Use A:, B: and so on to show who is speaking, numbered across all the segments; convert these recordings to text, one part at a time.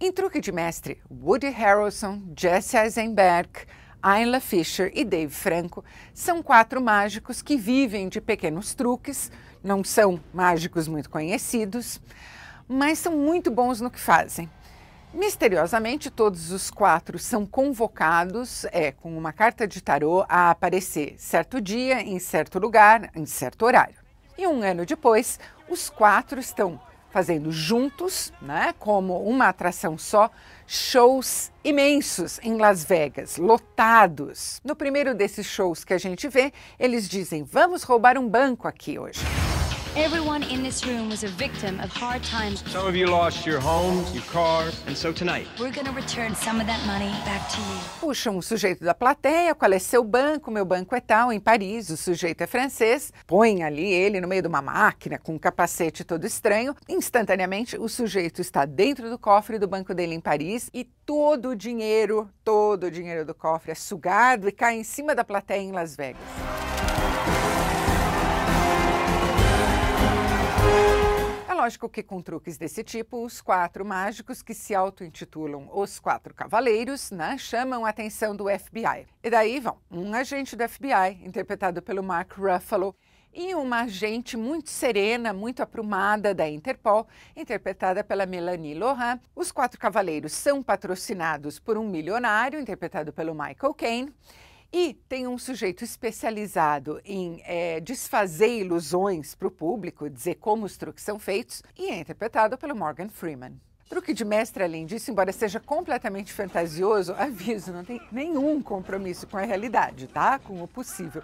A: Em truque de mestre, Woody Harrelson, Jesse Eisenberg, Ayla Fisher e Dave Franco são quatro mágicos que vivem de pequenos truques, não são mágicos muito conhecidos, mas são muito bons no que fazem. Misteriosamente, todos os quatro são convocados é, com uma carta de tarô a aparecer certo dia, em certo lugar, em certo horário. E um ano depois, os quatro estão fazendo juntos, né, como uma atração só, shows imensos em Las Vegas, lotados. No primeiro desses shows que a gente vê, eles dizem: "Vamos roubar um banco aqui hoje". Everyone in this room was a victim of hard times. Some of you lost your homes, your cars, and so tonight. We're gonna return some of that money back to you. Puxam um o sujeito da plateia, qual é seu banco, meu banco é tal, em Paris, o sujeito é francês, põem ali ele no meio de uma máquina com um capacete todo estranho. Instantaneamente, o sujeito está dentro do cofre do banco dele em Paris e todo o dinheiro, todo o dinheiro do cofre é sugado e cai em cima da plateia em Las Vegas. lógico que com truques desse tipo, os quatro mágicos que se auto-intitulam os quatro cavaleiros, né, chamam a atenção do FBI. E daí vão um agente do FBI, interpretado pelo Mark Ruffalo, e uma agente muito serena, muito aprumada da Interpol, interpretada pela Melanie Laurent. Os quatro cavaleiros são patrocinados por um milionário, interpretado pelo Michael Caine. E tem um sujeito especializado em é, desfazer ilusões para o público, dizer como os truques são feitos, e é interpretado pelo Morgan Freeman. Truque de mestre, além é disso, embora seja completamente fantasioso, aviso, não tem nenhum compromisso com a realidade, tá? Com o possível.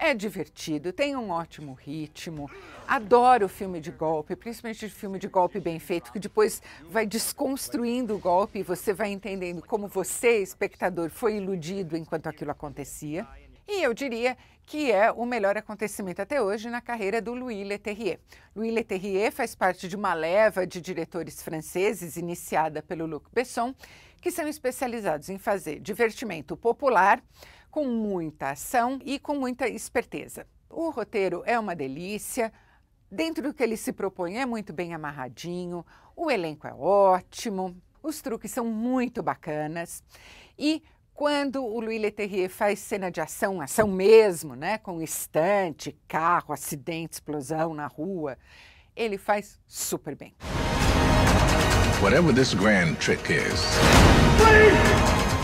A: É divertido, tem um ótimo ritmo. Adoro filme de golpe, principalmente filme de golpe bem feito, que depois vai desconstruindo o golpe e você vai entendendo como você, espectador, foi iludido enquanto aquilo acontecia. E eu diria que é o melhor acontecimento até hoje na carreira do Louis Leterrier. Louis Leterrier faz parte de uma leva de diretores franceses iniciada pelo Luc Besson, que são especializados em fazer divertimento popular com muita ação e com muita esperteza. O roteiro é uma delícia, dentro do que ele se propõe é muito bem amarradinho, o elenco é ótimo, os truques são muito bacanas e quando o Louis Leterrier faz cena de ação, ação mesmo, né, com estante, carro, acidente, explosão na rua, ele faz super bem. Whatever this grand trick is,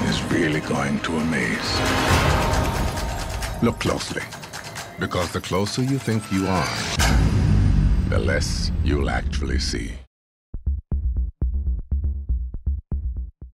A: is really going to amaze. Look closely, because the closer you think you are, the less you'll actually see.